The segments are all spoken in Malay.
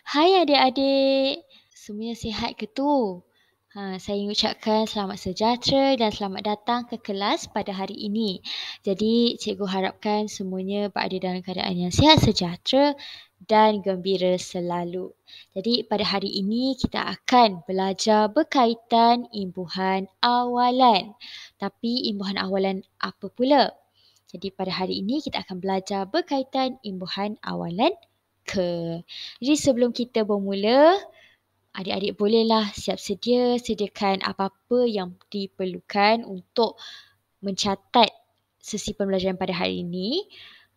Hai adik-adik. Semuanya sihat ke tu? Ha, saya ingin ucapkan selamat sejahtera dan selamat datang ke kelas pada hari ini. Jadi, cikgu harapkan semuanya berada dalam keadaan yang sihat sejahtera dan gembira selalu. Jadi, pada hari ini kita akan belajar berkaitan imbuhan awalan. Tapi, imbuhan awalan apa pula? Jadi, pada hari ini kita akan belajar berkaitan imbuhan awalan ke. Jadi sebelum kita bermula, adik-adik bolehlah siap sedia sediakan apa-apa yang diperlukan untuk mencatat sesi pembelajaran pada hari ini.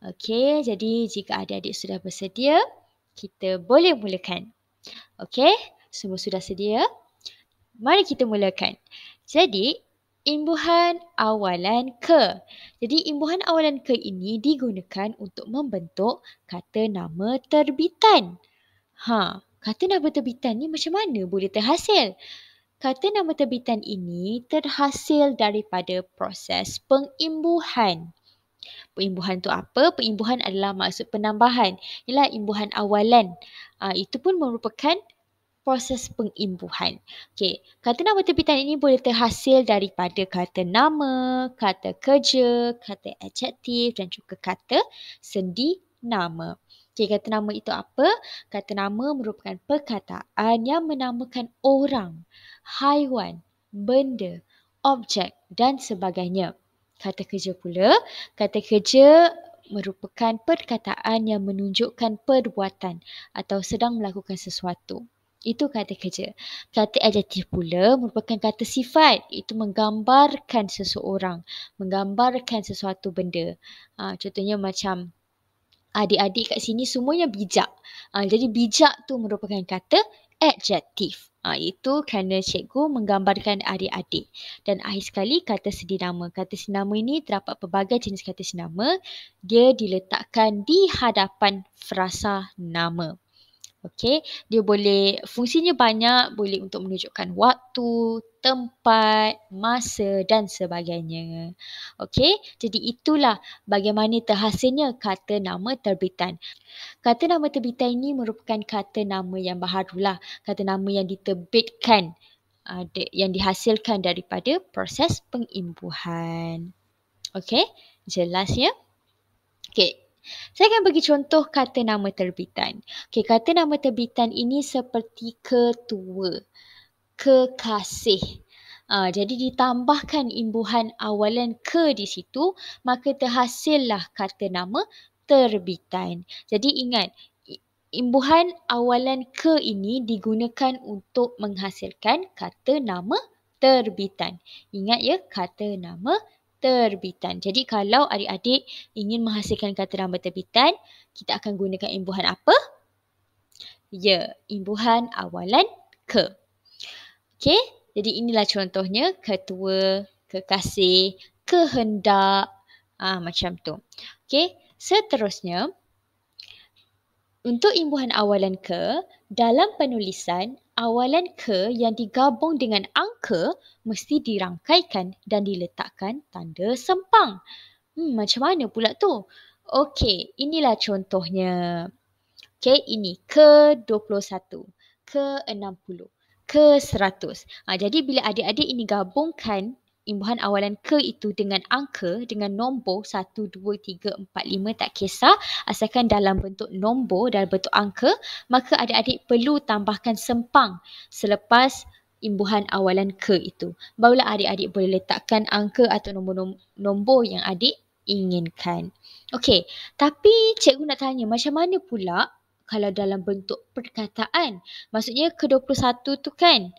Okey, jadi jika adik-adik sudah bersedia, kita boleh mulakan. Okey, semua sudah sedia? Mari kita mulakan. Jadi, Imbuhan awalan ke. Jadi imbuhan awalan ke ini digunakan untuk membentuk kata nama terbitan. Ha, kata nama terbitan ni macam mana boleh terhasil? Kata nama terbitan ini terhasil daripada proses pengimbuhan. Pengimbuhan tu apa? Pengimbuhan adalah maksud penambahan. Ialah imbuhan awalan. Ha, itu pun merupakan proses pengimbuhan. Okey, kata nama tepitan ini boleh terhasil daripada kata nama, kata kerja, kata adjektif dan juga kata sendi nama. Okey, kata nama itu apa? Kata nama merupakan perkataan yang menamakan orang, haiwan, benda, objek dan sebagainya. Kata kerja pula, kata kerja merupakan perkataan yang menunjukkan perbuatan atau sedang melakukan sesuatu. Itu kata kerja. Kata adjektif pula merupakan kata sifat. Itu menggambarkan seseorang. Menggambarkan sesuatu benda. Ha, contohnya macam adik-adik kat sini semuanya bijak. Ha, jadi bijak tu merupakan kata adjektif. Ha, itu kerana cikgu menggambarkan adik-adik. Dan akhir sekali kata sedinama. Kata sedinama ini terdapat pelbagai jenis kata sedinama. Dia diletakkan di hadapan frasa nama. Okay, dia boleh fungsinya banyak, boleh untuk menunjukkan waktu, tempat, masa dan sebagainya. Okay, jadi itulah bagaimana terhasilnya kata nama terbitan. Kata nama terbitan ini merupakan kata nama yang baharulah, kata nama yang diterbitkan, ah, yang dihasilkan daripada proses pengimbuhan. Okay, jelas ya? Okay, saya akan bagi contoh kata nama terbitan. Okey, kata nama terbitan ini seperti ketua, kekasih. Uh, jadi ditambahkan imbuhan awalan ke di situ, maka terhasillah kata nama terbitan. Jadi ingat, imbuhan awalan ke ini digunakan untuk menghasilkan kata nama terbitan. Ingat ya, kata nama terbitan. Jadi kalau adik-adik ingin menghasilkan kata rambut terbitan, kita akan gunakan imbuhan apa? Ya, imbuhan awalan ke. Okey, jadi inilah contohnya ketua, kekasih, kehendak, ah macam tu. Okey, seterusnya, untuk imbuhan awalan ke, dalam penulisan, awalan ke yang digabung dengan angka mesti dirangkaikan dan diletakkan tanda sempang. Hmm, macam mana pula tu? Okey, inilah contohnya. Okey, ini ke 21, ke 60, ke 100. Ha, jadi bila adik-adik ini gabungkan imbuhan awalan ke itu dengan angka, dengan nombor 1, 2, 3, 4, 5 tak kisah asalkan dalam bentuk nombor dalam bentuk angka maka adik-adik perlu tambahkan sempang selepas imbuhan awalan ke itu. Barulah adik-adik boleh letakkan angka atau nombor-nombor yang adik inginkan. Okey, tapi cikgu nak tanya macam mana pula kalau dalam bentuk perkataan? Maksudnya ke-21 tu kan?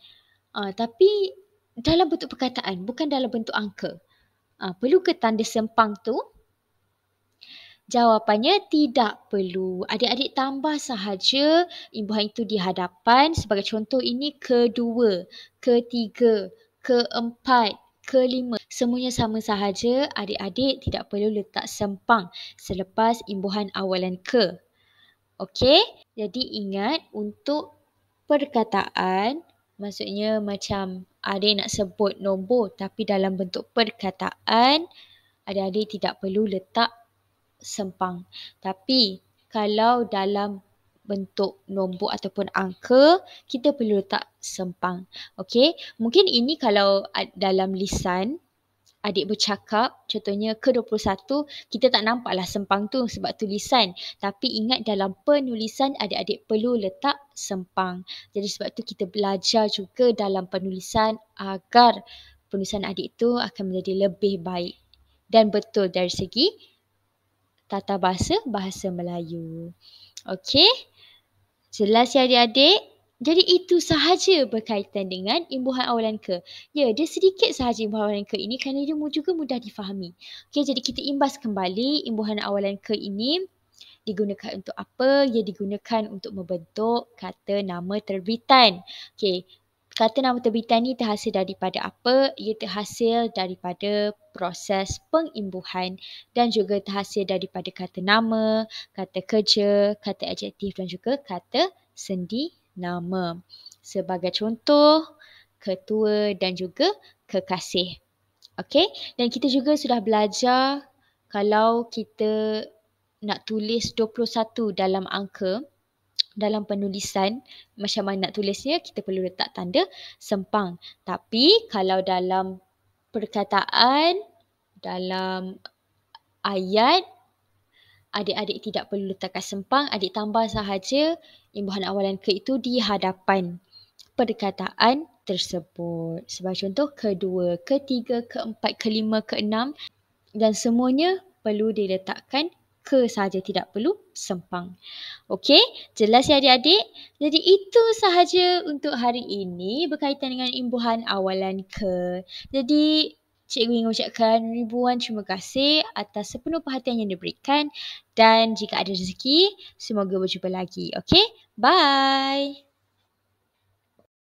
Uh, tapi dalam bentuk perkataan, bukan dalam bentuk angka. Ha, perlu ke tanda sempang tu? Jawapannya tidak perlu. Adik-adik tambah sahaja imbuhan itu di hadapan. Sebagai contoh ini kedua, ketiga, keempat, kelima. Semuanya sama sahaja. Adik-adik tidak perlu letak sempang selepas imbuhan awalan ke. Okey? Jadi ingat untuk perkataan, maksudnya macam adik nak sebut nombor tapi dalam bentuk perkataan adik-adik tidak perlu letak sempang. Tapi kalau dalam bentuk nombor ataupun angka kita perlu letak sempang. Okey, mungkin ini kalau dalam lisan adik bercakap contohnya ke-21 kita tak nampaklah sempang tu sebab tulisan tapi ingat dalam penulisan adik-adik perlu letak sempang jadi sebab tu kita belajar juga dalam penulisan agar penulisan adik tu akan menjadi lebih baik dan betul dari segi tata bahasa bahasa Melayu okey jelas ya adik-adik jadi itu sahaja berkaitan dengan imbuhan awalan ke. Ya, dia sedikit sahaja imbuhan awalan ke ini kerana dia juga mudah difahami. Okey, jadi kita imbas kembali imbuhan awalan ke ini digunakan untuk apa? Ia digunakan untuk membentuk kata nama terbitan. Okey, kata nama terbitan ini terhasil daripada apa? Ia terhasil daripada proses pengimbuhan dan juga terhasil daripada kata nama, kata kerja, kata adjektif dan juga kata sendi nama. Sebagai contoh, ketua dan juga kekasih. Okey, dan kita juga sudah belajar kalau kita nak tulis 21 dalam angka dalam penulisan macam mana nak tulisnya kita perlu letak tanda sempang. Tapi kalau dalam perkataan dalam ayat adik-adik tidak perlu letakkan sempang, adik tambah sahaja imbuhan awalan ke itu di hadapan perkataan tersebut. Sebagai contoh, kedua, ketiga, keempat, kelima, keenam dan semuanya perlu diletakkan ke sahaja tidak perlu sempang. Okey, jelas ya adik-adik? Jadi itu sahaja untuk hari ini berkaitan dengan imbuhan awalan ke. Jadi Cikgu ingin ucapkan ribuan terima kasih atas sepenuh perhatian yang diberikan dan jika ada rezeki, semoga berjumpa lagi. Okay, bye!